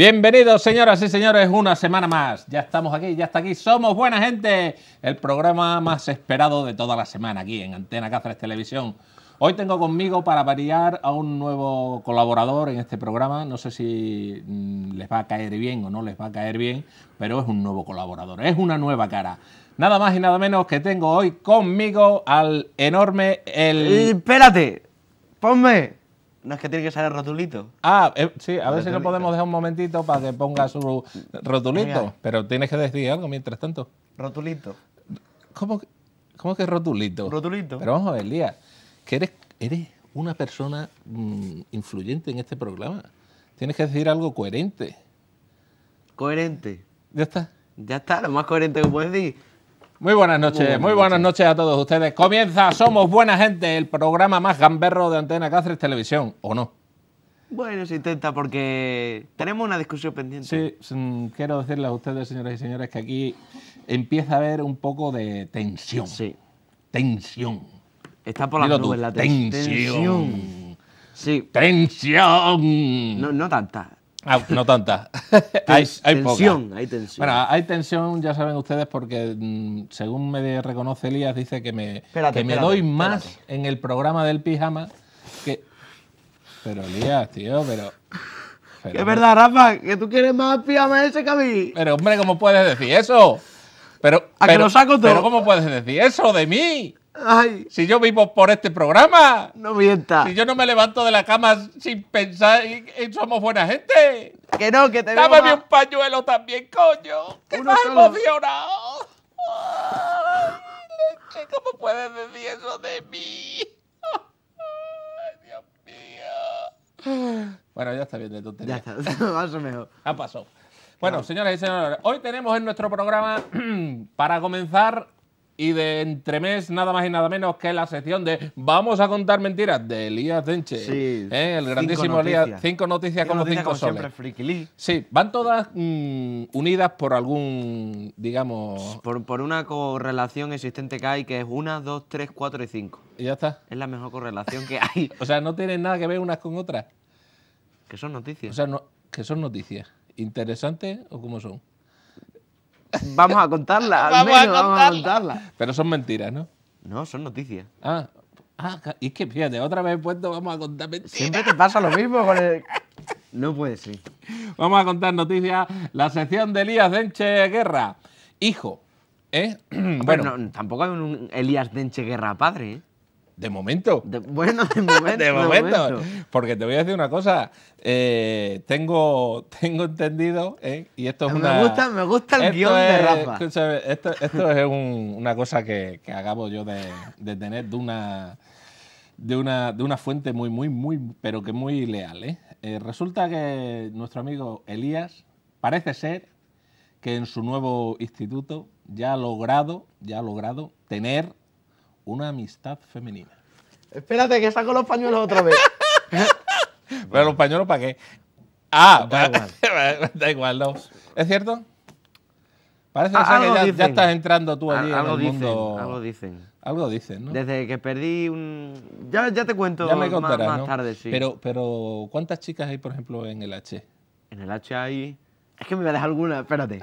Bienvenidos, señoras y señores, una semana más. Ya estamos aquí, ya está aquí. Somos buena gente. El programa más esperado de toda la semana aquí en Antena Cáceres Televisión. Hoy tengo conmigo para variar a un nuevo colaborador en este programa. No sé si mm, les va a caer bien o no les va a caer bien, pero es un nuevo colaborador, es una nueva cara. Nada más y nada menos que tengo hoy conmigo al enorme el. Espérate, ponme. No es que tiene que salir rotulito. Ah, eh, sí, a ver si lo podemos dejar un momentito para que ponga su rotulito. Pero tienes que decir algo mientras tanto. Rotulito. ¿Cómo que, rotulito? Rotulito. Pero vamos a ver, Lía, que eres, eres una persona mm, influyente en este programa. Tienes que decir algo coherente. Coherente. Ya está. Ya está, lo más coherente que puedes decir. Muy buenas noches, muy buenas, noches. a todos ustedes. Comienza Somos Buena Gente, el programa más gamberro de Antena Cáceres Televisión, ¿o no? Bueno, se intenta porque tenemos una discusión pendiente. Sí, mm, quiero decirles a ustedes, señoras y señores, que aquí empieza a haber un poco de tensión. Sí. Tensión. Está por la en la tensión. Tensión. Sí. Tensión. No, no tanta. Ah, no tanta. hay, tensión, hay tensión. Bueno, hay tensión, ya saben ustedes, porque mm, según me reconoce Elías, dice que me, me doy más en el programa del pijama que. Pero Elías, tío, pero. es verdad, Rafa, que tú quieres más pijama ese que a mí. Pero, hombre, ¿cómo puedes decir eso? Pero, ¿A pero, lo saco todo? Pero, ¿cómo puedes decir eso de mí? si yo vivo por este programa. No mienta. Si yo no me levanto de la cama sin pensar en, somos buena gente. Que no, que te un pañuelo también, coño. Que Uno más emocionado. Ay, ¿cómo puedes decir eso de mí? Ay, Dios mío. Bueno, ya está bien de tontería. Ya está, más o Ha pasado. Bueno, señoras y señores, hoy tenemos en nuestro programa, para comenzar, y de entremés nada más y nada menos que la sección de Vamos a contar mentiras de Elías Denche. Sí, eh, El grandísimo cinco Elías. Cinco noticias como cinco como soles. sí, van todas mm, unidas por algún, digamos... Por, una correlación existente que hay que es una, dos, tres, cuatro y cinco. Y ya está. Es la mejor correlación que hay. o sea, no tienen nada que ver unas con otras. Que son noticias. O sea, que son noticias. ¿Interesantes o cómo son? Vamos a contarla, al menos vamos a contarla. Pero son mentiras, ¿no? No, son noticias. Ah, ah y es que fíjate, otra vez puesto vamos a contar mentiras. Siempre te pasa lo mismo con el... No puede ser. Vamos a contar noticias. La sección de Elías Denche Guerra. Hijo, ¿eh? bueno, tampoco hay un Elías Denche Guerra padre, ¿eh? De momento. bueno, de momento, de momento. Porque te voy a decir una cosa. Eh, tengo, tengo entendido, eh, y esto me Gusta, me gusta el guión de Rafa. Esto, esto es una cosa que, acabo yo de, tener de una, de de una fuente muy, muy, muy, pero que muy leal. Eh. resulta que nuestro amigo Elías parece ser que en su nuevo instituto ya ha logrado, ya ha logrado tener una amistad femenina. Espérate que saco los pañuelos otra vez. Pero los pañuelos para qué. Ah, da igual. da igual, ¿Es cierto? Parece ah, que ya, estás entrando tú ah, allí algo en el dicen, mundo. Algo dicen. Algo dicen, ¿no? Desde que perdí un. Ya, ya te cuento ya me contarás, más, ¿no? tarde, sí. Pero, pero, ¿cuántas chicas hay, por ejemplo, en el H? En el H hay. Es que me voy a dejar alguna, espérate.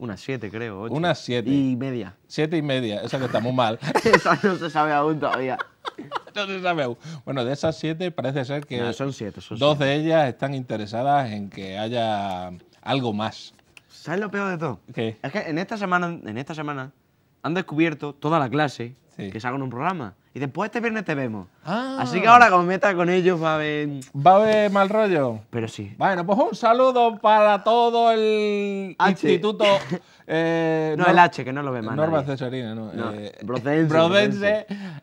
Unas siete, creo. Ocho. Unas siete. Y media. Siete y media, esa que estamos mal. esa no se sabe aún todavía. no se sabe aún. Bueno, de esas siete parece ser que... son siete, son Dos de ellas están interesadas en que haya algo más. ¿Sabes lo peor de todo? ¿Qué? Es que en esta semana, en esta semana han descubierto toda la clase que sacan un programa. Y después este viernes te vemos. Ah. Así que ahora como meta con ellos va a haber... ¿Va a haber mal rollo? Pero sí. Bueno, pues un saludo para todo el instituto... Eh, no, el H, que no lo ve más Norma Cesarina, no. no. Eh,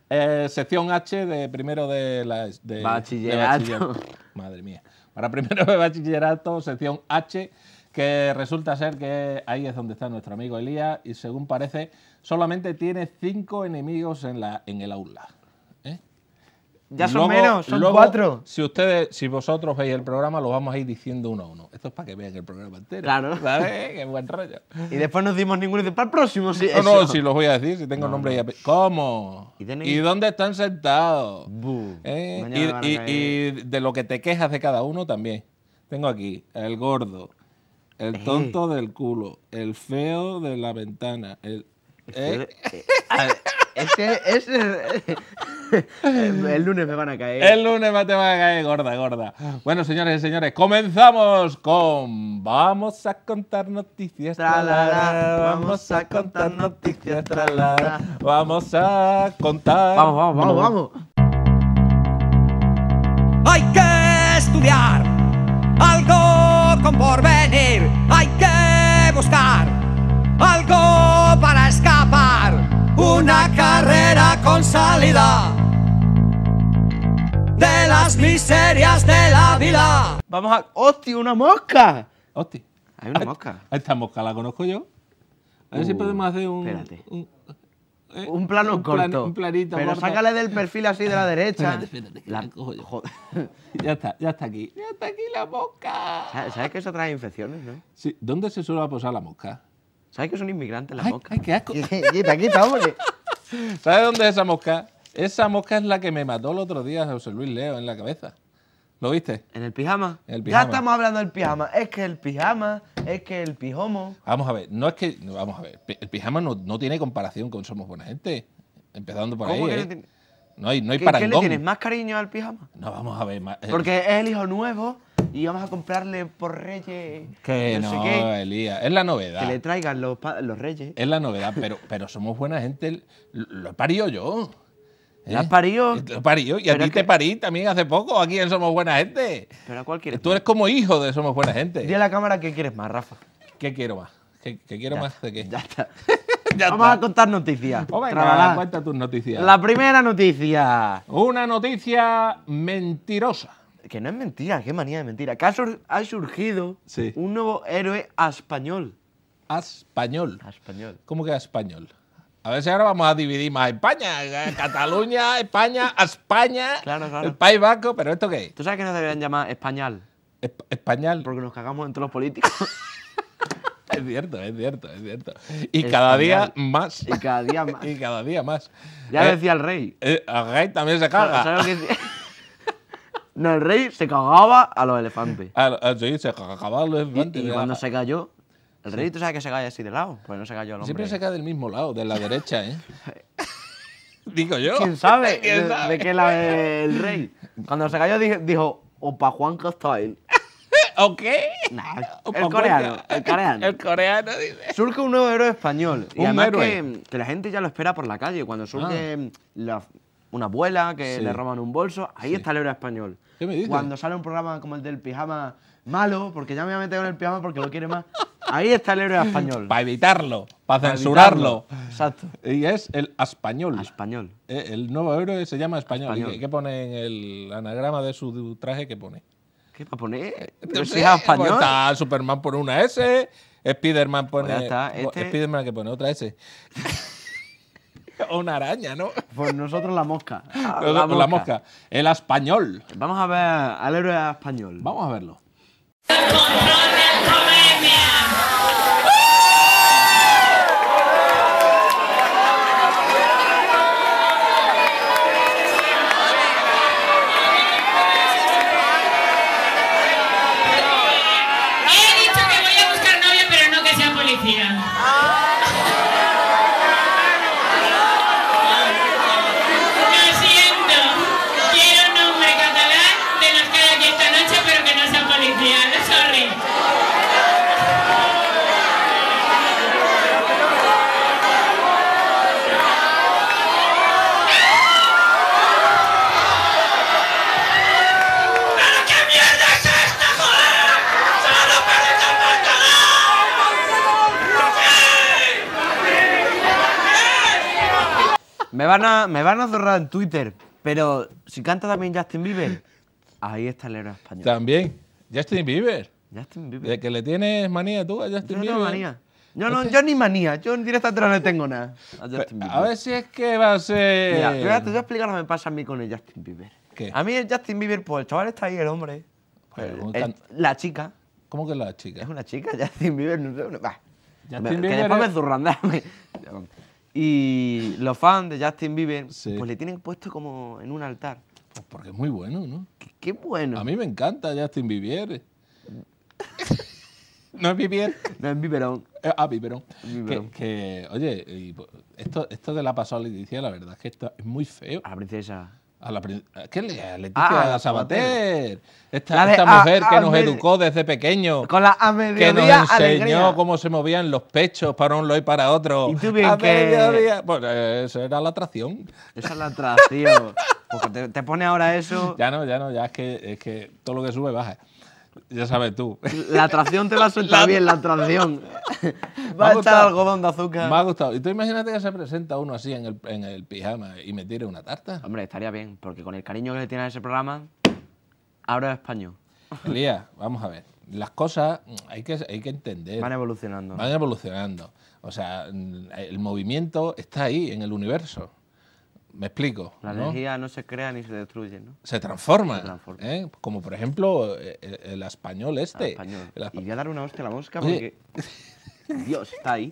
eh, sección H de primero de la... bachillerato. Madre mía. Para primero de bachillerato, sección H, que resulta ser que ahí es donde está nuestro amigo Elías y según parece solamente tiene cinco enemigos en, la, en el aula. ¿eh? Ya son menos, son cuatro. Si ustedes, si vosotros veis el programa, lo vamos a ir diciendo uno a uno. Esto es para que vean el programa entero. Claro. Qué buen rollo. Y después nos dimos ninguno para el próximo. Si no, no, si los voy a decir, si tengo nombre y apellido. ¿Cómo? ¿Y, dónde están sentados? ¿Eh? y de lo que te quejas de cada uno también. Tengo aquí el gordo, el eh. tonto del culo, el feo de la ventana, el el lunes me van a caer. El lunes me te van a caer gorda, gorda. Bueno, señores y señores, comenzamos con Vamos a contar noticias. vamos a contar noticias. vamos a contar. Vamos, vamos, vamos, Hay que estudiar algo con por venir Hay que buscar algo carrera con salida de las miserias de la vida. Vamos a. ¡Hosti, una mosca! ¡Hosti! Hay una mosca. Esta mosca la conozco yo. A ver si uh, podemos hacer un. Espérate. Un, eh, plano corto. un planito Pero sácale del perfil así de la derecha. Espérate, espérate. La... cojo yo. Joder. ya está, ya está aquí. Ya está aquí la mosca. ¿Sabes que eso trae infecciones, no? Sí. ¿Dónde se suele posar la mosca? ¿Sabes que son inmigrantes las moscas? ¡Ay, qué asco! quita, quita, hombre. ¿Sabes dónde es esa mosca? Esa mosca es la que me mató el otro día José Luis Leo en la cabeza. ¿Lo viste? ¿En el pijama? el pijama. Ya estamos hablando del pijama. Es que el pijama, es que el pijomo. Vamos a ver, no es que. Vamos a ver, el pijama no, tiene comparación con Somos Buena Gente. Empezando por ahí. ¿eh? no, hay, no hay ¿Qué, parangón. ¿Qué le tienes más cariño al pijama? No, vamos a ver. Eh, Porque es el hijo nuevo y vamos a comprarle por Reyes. Que no, Elías, es la novedad. Que le traigan los, los Reyes. Es la novedad, pero, pero somos buena gente. Lo he parido yo. ¿Eh? La parió. Lo parió. Y a ti te parí también hace poco aquí en Somos Buena Gente. Pero ¿cuál quieres? Tú eres como hijo de Somos Buena Gente. Dile a la cámara qué quieres más, Rafa. ¿Qué quiero más? ¿Qué, quiero más de qué? Ya está. Vamos a contar noticias. Oh, venga, tus noticias. La primera noticia. Una noticia mentirosa que no es mentira, qué manía de mentira. Que ha, surgido un nuevo héroe español. Español. Español. ¿Cómo que español? A ver si ahora vamos a dividir más España, eh, Cataluña, España, España, claro, claro. el País Vasco, pero ¿esto qué es? ¿Tú sabes que nos deberían llamar español? español. Porque nos cagamos entre los políticos. es cierto, es cierto, es cierto. Y cada día más. Y cada día más. y cada día más. Ya eh, decía el rey. Eh, el rey también se caga. No, el rey se cagaba a los elefantes. Ah, ah, sí, se cagaba a los elefantes. Y, cuando se cayó, el rey, ¿tú sabes que se cae así de lado? Pues no se cayó el hombre. Siempre se cae del mismo lado, de la derecha, ¿eh? Digo yo. ¿Quién sabe, ¿Quién sabe? de, que el rey? Cuando se cayó dijo, dijo Opa Juan Castile. ¿O qué? el coreano, el coreano. El coreano, dice. Surge un nuevo héroe español. Y un además héroe. Que, que, la gente ya lo espera por la calle. Cuando surge ah. la, una abuela que le roban un bolso. Ahí está el héroe español. Cuando sale un programa como el del pijama malo, porque ya me voy a en el pijama porque lo quiere más. Ahí está el héroe español. Para evitarlo, para censurarlo. Exacto. Y es el español. Español. Eh, el nuevo héroe se llama español. qué pone en el anagrama de su traje? ¿Qué pone? ¿Qué va a poner? Eh, si español. Pues Superman pone una S, Spiderman pone. Pues este- Spiderman que pone otra S. o una araña, ¿no? Pues nosotros la mosca. La, mosca. El español. Vamos a ver al héroe español. Vamos a verlo. Me van a, me van a zorrar en Twitter, pero si canta también Justin Bieber, ahí está el héroe español. También, Justin Bieber. Justin Bieber. De que le tienes manía tú a Justin yo Bieber. No tengo manía. Yo, no, yo ni manía, yo en directamente no le tengo nada a Justin Bieber. A ver si es que va a ser. Mira, te voy a, explicar lo que me pasa a mí con el Justin Bieber. ¿Qué? A mí el Justin Bieber, pues el chaval está ahí, el hombre. la chica. ¿Cómo que la chica? Es una chica, Justin Bieber, no sé. me, que después es... me Y los fans de Justin Bieber, pues le tienen puesto como en un altar. Pues porque es muy bueno, ¿no? Qué, bueno. A mí me encanta Justin Bieber. no es Bieber. No es Biberón. Eh, ah, Biberón. Que, oye, pues, esto, esto de la pasualidad, la verdad es que esto es muy feo. A ah, la princesa. A la, ¿Qué le? A ah, Sabater. Esta, mujer que nos educó desde pequeño. Con la, a que nos enseñó cómo se movían los pechos para un lado y para otro. ¿Y tú bien que... Bueno, esa era la atracción. Esa es la atracción. Porque te, te, pone ahora eso. Ya no, ya no, ya es que, es que todo lo que sube baja. Ya sabes tú. La atracción te va a soltar bien, la atracción. va a estar algodón de azúcar. Me ha gustado. Y tú imagínate que se presenta uno así en el, en el pijama y me tire una tarta. Hombre, estaría bien, porque con el cariño que le tiene a ese programa, ahora español. Lía, vamos a ver. Las cosas mm, hay que, hay que entender. Van evolucionando. Van evolucionando. O sea, mm, el movimiento está ahí, en el universo. Me explico. La energía no se crea ni se destruye, ¿no? Se transforma. Se transforma. ¿eh? Como por ejemplo eh, eh, el, español este. El español. Y voy a dar una hostia a la mosca porque Dios está ahí.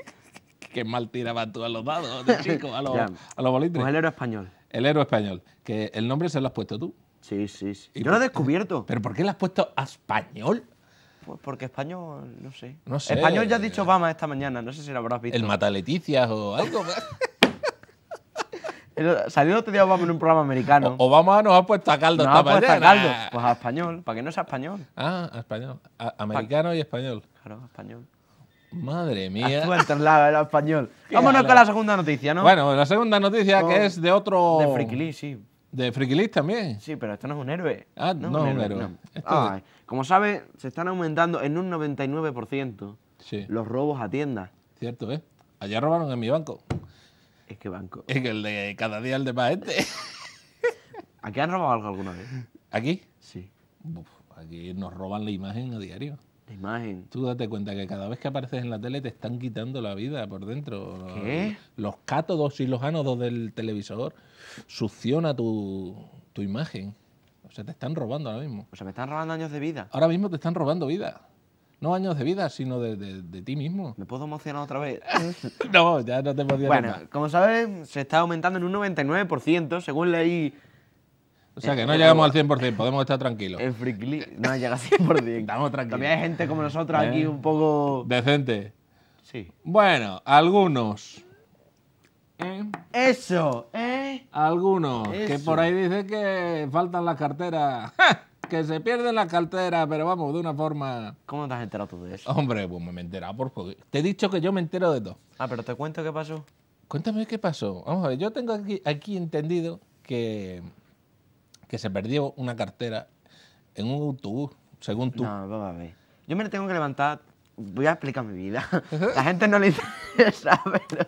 Qué mal tiraba tú a los dados, chico, a los, pues el héroe español. El héroe español. Que el nombre se lo has puesto tú. Sí, sí, sí. Yo lo he descubierto. ¿Pero por qué le has puesto español? Pues porque español, no sé. No sé. Español ya ha dicho Obama esta mañana, no sé si lo habrás visto. El mataleticias o algo. Salió el otro día Obama en un programa americano. O Obama nos ha puesto a caldo nos ha puesto a caldo. Pues a español, para que no sea español. Ah, a español. americano y español. Claro, español. Madre mía. español. Vámonos con la segunda noticia, ¿no? Bueno, la segunda noticia que oh, es de otro. De Frikilis, sí. ¿De frikilis también? Sí, pero esto no es un héroe. Ah, no, no es un héroe. Como sabes, se están aumentando en un 99% los robos a tiendas. Cierto, ¿eh? allá robaron en mi banco. Es que banco. Es que el de cada día el de más gente. ¿Aquí han robado algo alguna vez? ¿Aquí? Sí. aquí nos roban la imagen a diario. La imagen. Tú date cuenta que cada vez que apareces en la tele te están quitando la vida por dentro. ¿Qué? Los, cátodos y los ánodos del televisor succiona tu, tu imagen. O sea, te están robando ahora mismo. O sea, me están robando años de vida. Ahora mismo te están robando vida. No años de vida, sino de, ti mismo. ¿Me puedo emocionar otra vez? no, ya no te emociones Bueno, como sabes, se está aumentando en un 99%, según leí... O sea, que eh, no eh, llegamos eh, al 100%, podemos estar tranquilos. El frikli no llega al 100%. Estamos tranquilos. También hay gente como nosotros aquí un poco... Decente. Sí. Bueno, algunos... Eso, ¿eh? Algunos, que por ahí dicen que faltan las carteras. que se pierde la cartera, pero vamos, de una forma... ¿Cómo te has enterado tú de eso? Hombre, pues me he enterado por... Te he dicho que yo me entero de todo. Ah, pero te cuento qué pasó. Cuéntame qué pasó. Vamos a ver, yo tengo aquí, aquí entendido que, que se perdió una cartera en un autobús, según tú. No, vamos a ver. Yo me tengo que levantar voy a explicar mi vida. La gente no le interesa, pero.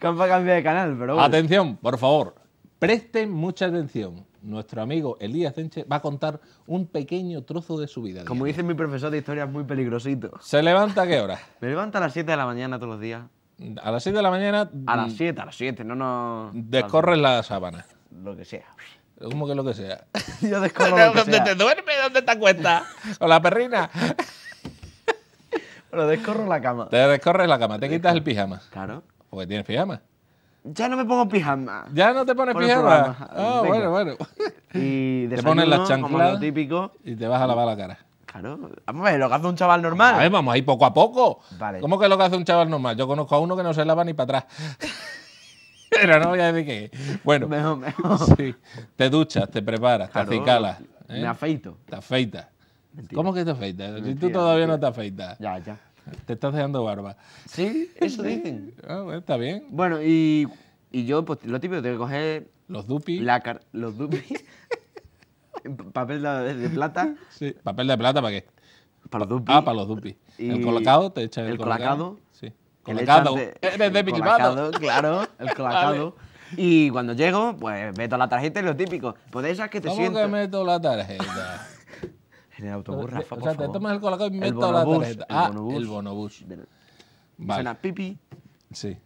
Campa cambia de canal, pero. Atención, por favor. Presten mucha atención nuestro amigo Elías Denche va a contar un pequeño trozo de su vida. Como dice mi profesor de historia, es muy peligrosito. ¿Se levanta a qué hora? Me levanta a las 7 de la mañana todos los días. ¿A las 7 de la mañana? A las 7, mm, a las 7, no no. Descorres la sábana. Lo que sea. ¿Cómo que lo que sea. Yo descorro la que ¿Dónde te duermes? ¿Dónde te acuestas? ¿Con la perrina? Pero descorro la cama. Te descorres la cama, te quitas el pijama. Claro. Porque tienes pijama ya no me pongo pijama. Ya no te pones pijama. Ah, bueno, bueno. Y te pones las chanclas. típico. Y te vas a lavar la cara. Claro. Vamos a ver, lo que hace un chaval normal. A ver, vamos ahí, poco a poco. Vale. ¿Cómo que lo que hace un chaval normal? Yo conozco a uno que no se lava ni para atrás. Pero no voy a decir qué. Bueno. Mejor, mejor. Sí. Te duchas, te preparas, te acicalas. ¿eh? Me afeito. Te afeitas. ¿Cómo que te afeitas? Si tú todavía no te afeitas. Ya, ya. Te estás dejando barba. Sí, eso dicen. Ah, está bien. Bueno, y, y yo, pues, lo típico, tengo que coger... Los dupis. La, los dupis. papel de, plata. Sí, papel de plata, ¿para qué? Para los dupis. Ah, para los dupis. el colocado, te echa el, el colocado. Sí. Colocado. Eh, eh, de mi claro, el colocado. Y cuando llego, pues meto la tarjeta y lo típico. Pues de esas que te ¿Cómo siento. que meto la tarjeta? En el autobús, Rafa, O sea, te tomas el colacao y la tarjeta. El ah, el bonobús. Suena pipi. Sí.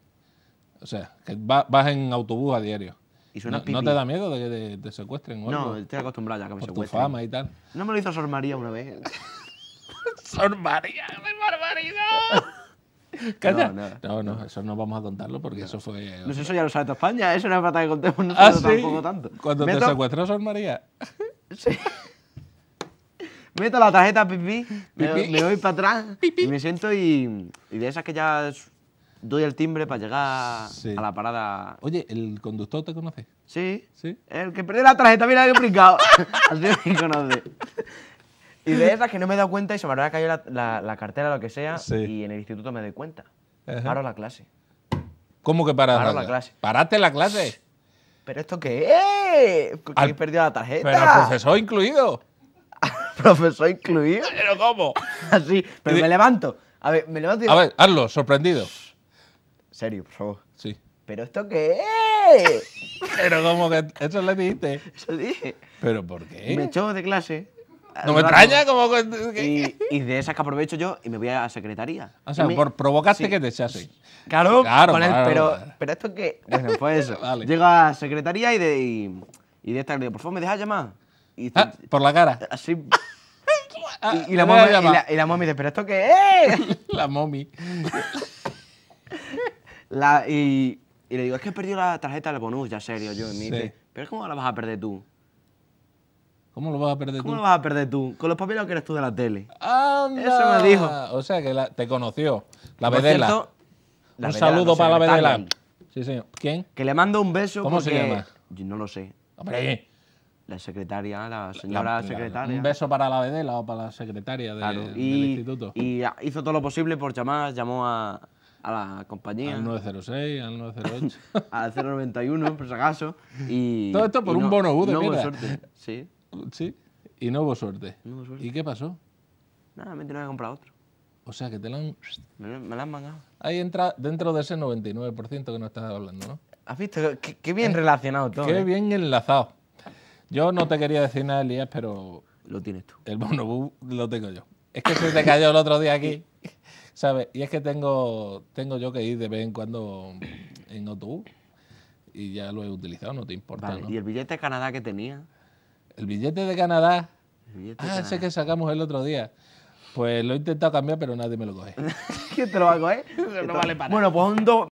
O sea, vas en autobús a diario. Y no, te da miedo de que te, secuestren o algo? No, estoy acostumbrado ya a que me por secuestren. tu fama y tal. No me lo hizo Sor María una vez. ¡Sor María! ¡Qué barbaridad! No, no, eso no vamos a contarlo porque eso fue. No, eso ya lo sabe España, eso no es para que contemos ah, nosotros tampoco tanto. Cuando te secuestró Sor María. Sí meto la tarjeta pipí, me, doy para atrás, y me siento y, de esas que ya doy el timbre para llegar a la parada. Oye, ¿el conductor te conoce? Sí. ¿Sí? El que perdió la tarjeta, mira que brincado. Así me conoce. Y de esas que no me he dado cuenta y se me habrá caído la, la, la cartera o lo que sea, y en el instituto me doy cuenta. Paro la clase. ¿Cómo que paras? Paro la, clase. ¿Paraste la clase? ¿Pero esto qué es? Que he perdido la tarjeta. Pero el profesor incluido. profesor incluido. ¿Pero cómo? Así, pero me levanto. A ver, me levanto A ver, hazlo, sorprendido. Serio, por favor. Sí. ¿Pero esto qué es? Pero cómo? que eso le dijiste. Eso dije. ¿Pero por qué? Me echó de clase. No me extraña, como Y, de esas que aprovecho yo y me voy a la secretaría. O sea, por provocaste que te echase Claro, Claro, claro. pero, pero esto que. después pues eso. Llego a la secretaría y de, y, y de esta le digo, por favor, ¿me dejas llamar? Ah, por la cara. Así. Ah, y, la mami, y, dice, ¿pero esto qué es? la momi. y, le digo, es que he perdido la tarjeta del bonus, ya serio, yo. dice, ¿pero cómo la vas a perder tú? ¿Cómo lo vas a perder tú? vas a perder tú? Con los papeles que eres tú de la tele. Eso me dijo. O sea, que te conoció. La un saludo para la vedela. ¿Quién? Que le mando un beso ¿Cómo se llama? no lo sé la secretaria, la señora secretaria. Un beso para la vedela o para la secretaria del instituto. Y hizo todo lo posible por llamar, llamó a, la compañía. Al 906, al 908. al 091, por si acaso. Y, todo esto por un bono U de No hubo suerte, sí. Sí, y no hubo suerte. ¿Y qué pasó? Nada, me tenía que comprar otro. O sea, que te lo han... Me, lo han mangado. Ahí entra dentro de ese 99% que no estás hablando, ¿no? ¿Has visto? Qué, bien eh, relacionado todo. Qué ¿eh? bien enlazado. Yo no te quería decir nada, Elías, pero. Lo tienes tú. El monobús lo tengo yo. Es que se te cayó el otro día aquí, ¿sabes? Y es que tengo, tengo yo que ir de vez en cuando en autobús y ya lo he utilizado, no te importa. ¿Y el billete de Canadá que tenía? El billete de Canadá. ah, ese que sacamos el otro día. Pues lo he intentado cambiar, pero nadie me lo coge. ¿Quién te lo va a no vale para Bueno, pues un